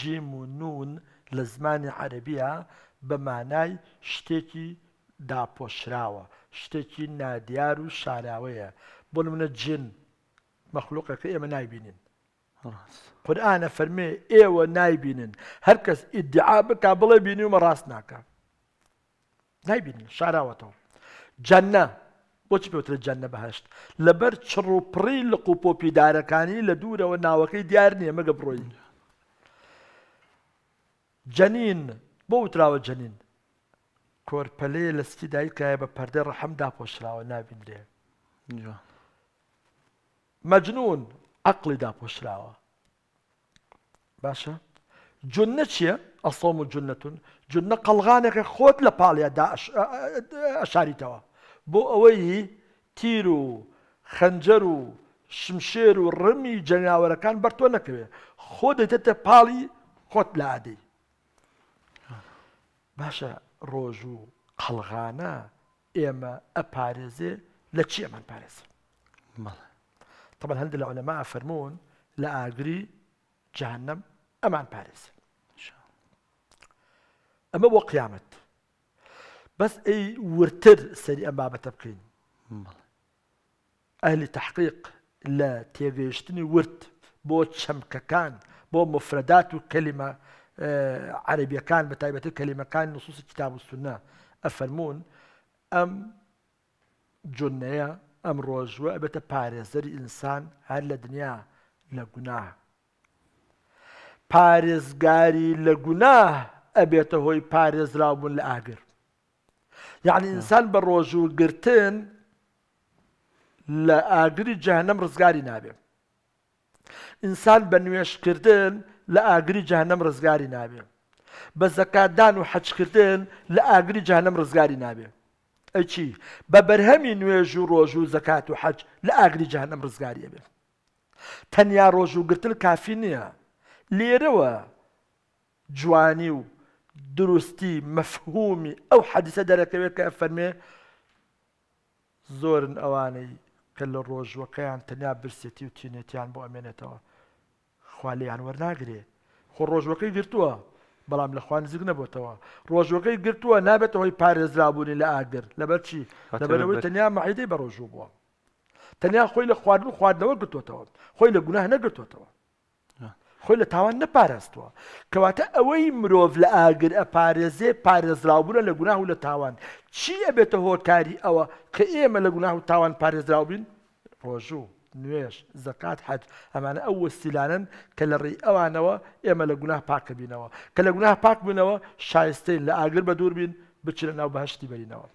جیم و نون لە زمانی عەربیە بە مانای شتێکی داپۆشراوە شتێکی نادیار و شاراوەیە بۆ منە جن مەخلوقەکە ئێمە نایبینین قورآە فەرمێ ئێوە نایبینن هەر کەس ئیدعا بک بڵێ بینی ومە ڕاست ناکە نایبینن شاراوەتەوە جەنە بۆچ پێوترە جەنە بەهشت لەبەر چڕ و پڕی لە قوپۆپیدارەکانی لە دوورەوە ناوەکەی دیار نییە مەگە بڕۆین جەنین بۆ وتراوە جەنین کۆرپەلێ لە سکی دایکایە بە پەردەی ڕەحەمدا پۆشراوە نابینرێ مەجنون عقلی داپۆشراوە باشە جونە چییە ئەسۆم و جونەتون جونە قەلغانێکی خۆت لە پاڵیادا ئەشاریتەوە بۆ ئەوەی تیر و خەنجەر و شمشێر و ڕمی جەناوەرەکان بەر تۆ نەکەوێ خۆ دەیتێتە پاڵی خۆت لادی باشا روجو قلغانا إما أبارزي لا تشي من باريز مال طبعا هند العلماء فرمون لا أجري جهنم أمان باريز إن شاء الله أما وقيامت بس أي ورتر سري أما بتبكين مال أهل تحقيق لا تيغيشتني ورت بو شمككان بو مفردات وكلمه عربیەکان بە تایبەتی کەلیمەکان نوسوسی کتاب سونە ئەفەرمونون ئەم جونەیە ئەم ڕۆژوە ئەبێتە پارێزەری ئینسان هەر لە دنیا لە گوناه. پارێزگاری لە گوناه ئەبێتە هۆی پارێزرابوون لە ئاگر. یعنی ئینسان بە ڕۆژوو گرتن لە ئاگری جەهنم ڕزگاری نابێت. ئینسان بە نوێشکردن لە ئاگری جاهنەم ڕزگاری نابێ بە زەکاتدان و حەچکردن لە ئاگری جاهنەم ڕزگاری نابێ ئەچی بە بەرهەمی نوێژ و ڕۆژ و زەکات و حەج لە ئاگری جاهنەم ڕزگاریە بێ تەنیا ڕۆژ و گرتن کافی نییە لێرەوە جوانی و دروستی مەفهومی ئەو حەدیسە دەرەکەوێت کە فەرمێ زۆرن ئەوانەی کە لە ڕۆژوەکەیان تەنیا برسێتی و تینێتیان بۆ ئەمێنێتەوە خوا لەیان وەرناگرێ خۆ ڕۆژەکەی گرتووە بەڵام لە خوان زیگ نەبتەوە ڕۆژەکەی گرتووە نابێتەوەی پارێزرابوونی لە ئاگر لەبەر چی لەبەرەوەی تەنیا مەعیدەی بە ڕۆژوو بووە تەنیا خۆی لە خواردن و خواردنەوە گرتوتەوە خۆی لە گوناه نەگرتوتەوە خۆی لە تاوان نەپارێستەوە کەواتە ئەوەی مرۆڤ لە ئاگر ئەپارێزێ پارێزراوبوونە لە گوناه و لە تاوان چی ئەبێتە هۆکاری ئەوە کە ئێمە لە گوناه و تاوان پارێزراوبین ڕۆژوو نوێش زەکات حەج ئەمانە ئەو وەستیلانن کە لە ڕێی ئەوانەوە ئێمە لە گوناه پاکە بینەوە کە لە گوناه پاک بوونەوە شایستین لە ئاگر بە دوور بین بچرە ناو بەهشتی بینەوە.